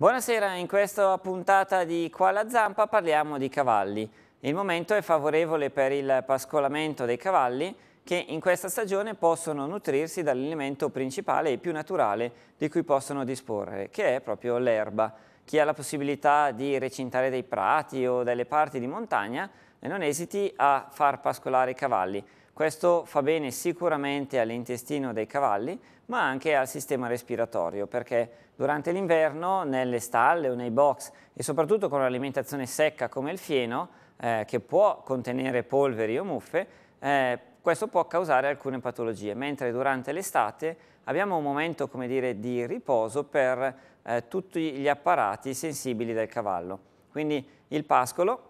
Buonasera, in questa puntata di Qua la Zampa parliamo di cavalli. Il momento è favorevole per il pascolamento dei cavalli che in questa stagione possono nutrirsi dall'elemento principale e più naturale di cui possono disporre, che è proprio l'erba. Chi ha la possibilità di recintare dei prati o delle parti di montagna non esiti a far pascolare i cavalli. Questo fa bene sicuramente all'intestino dei cavalli, ma anche al sistema respiratorio, perché durante l'inverno nelle stalle o nei box e soprattutto con l'alimentazione secca come il fieno, eh, che può contenere polveri o muffe, eh, questo può causare alcune patologie, mentre durante l'estate abbiamo un momento come dire, di riposo per eh, tutti gli apparati sensibili del cavallo. Quindi il pascolo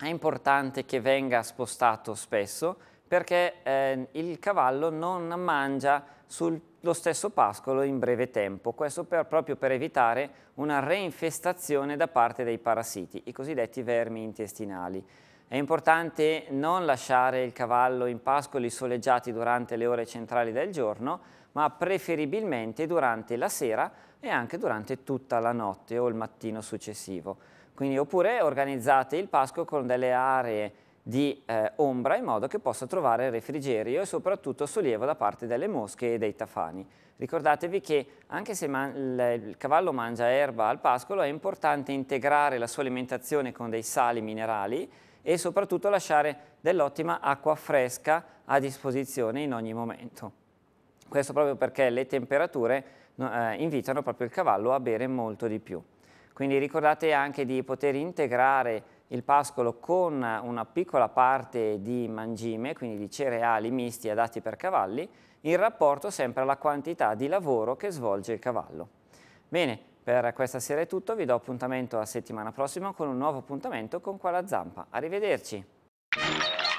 è importante che venga spostato spesso, perché eh, il cavallo non mangia sullo stesso pascolo in breve tempo, questo per, proprio per evitare una reinfestazione da parte dei parassiti, i cosiddetti vermi intestinali. È importante non lasciare il cavallo in pascoli soleggiati durante le ore centrali del giorno, ma preferibilmente durante la sera e anche durante tutta la notte o il mattino successivo. Quindi, oppure organizzate il pascolo con delle aree di eh, ombra in modo che possa trovare refrigerio e soprattutto sollievo da parte delle mosche e dei tafani. Ricordatevi che anche se il cavallo mangia erba al pascolo è importante integrare la sua alimentazione con dei sali minerali e soprattutto lasciare dell'ottima acqua fresca a disposizione in ogni momento. Questo proprio perché le temperature eh, invitano proprio il cavallo a bere molto di più. Quindi ricordate anche di poter integrare il pascolo con una piccola parte di mangime, quindi di cereali misti adatti per cavalli, in rapporto sempre alla quantità di lavoro che svolge il cavallo. Bene, per questa sera è tutto, vi do appuntamento a settimana prossima con un nuovo appuntamento con Qua Zampa. Arrivederci!